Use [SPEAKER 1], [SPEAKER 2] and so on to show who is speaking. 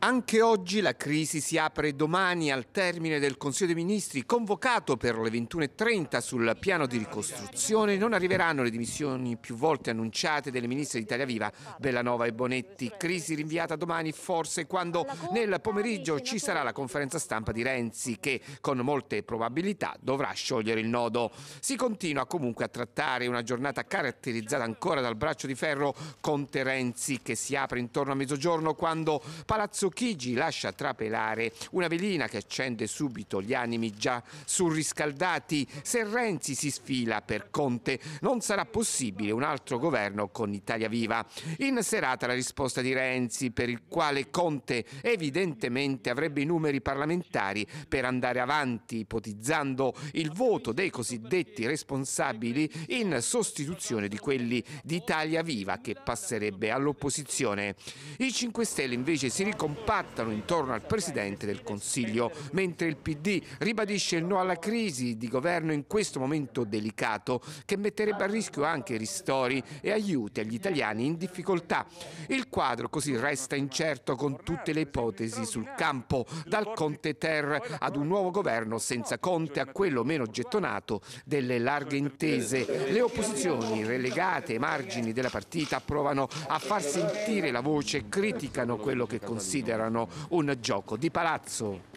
[SPEAKER 1] Anche oggi la crisi si apre domani al termine del Consiglio dei Ministri convocato per le 21.30 sul piano di ricostruzione. Non arriveranno le dimissioni più volte annunciate delle ministre di Italia Viva, Bellanova e Bonetti. Crisi rinviata domani forse quando nel pomeriggio ci sarà la conferenza stampa di Renzi che con molte probabilità dovrà sciogliere il nodo. Si continua comunque a trattare una giornata caratterizzata ancora dal braccio di ferro Conte-Renzi che si apre intorno a mezzogiorno quando Palazzo Chigi lascia trapelare una velina che accende subito gli animi già surriscaldati. Se Renzi si sfila per Conte, non sarà possibile un altro governo con Italia Viva. In serata la risposta di Renzi, per il quale Conte evidentemente avrebbe i numeri parlamentari per andare avanti, ipotizzando il voto dei cosiddetti responsabili in sostituzione di quelli di Italia Viva che passerebbe all'opposizione. I 5 Stelle invece si ricompongono compattano intorno al Presidente del Consiglio, mentre il PD ribadisce il no alla crisi di governo in questo momento delicato che metterebbe a rischio anche ristori e aiuti agli italiani in difficoltà. Il quadro così resta incerto con tutte le ipotesi sul campo, dal Conte Ter ad un nuovo governo senza Conte a quello meno gettonato delle larghe intese. Le opposizioni relegate ai margini della partita provano a far sentire la voce, criticano quello che considerano considerano un gioco di palazzo.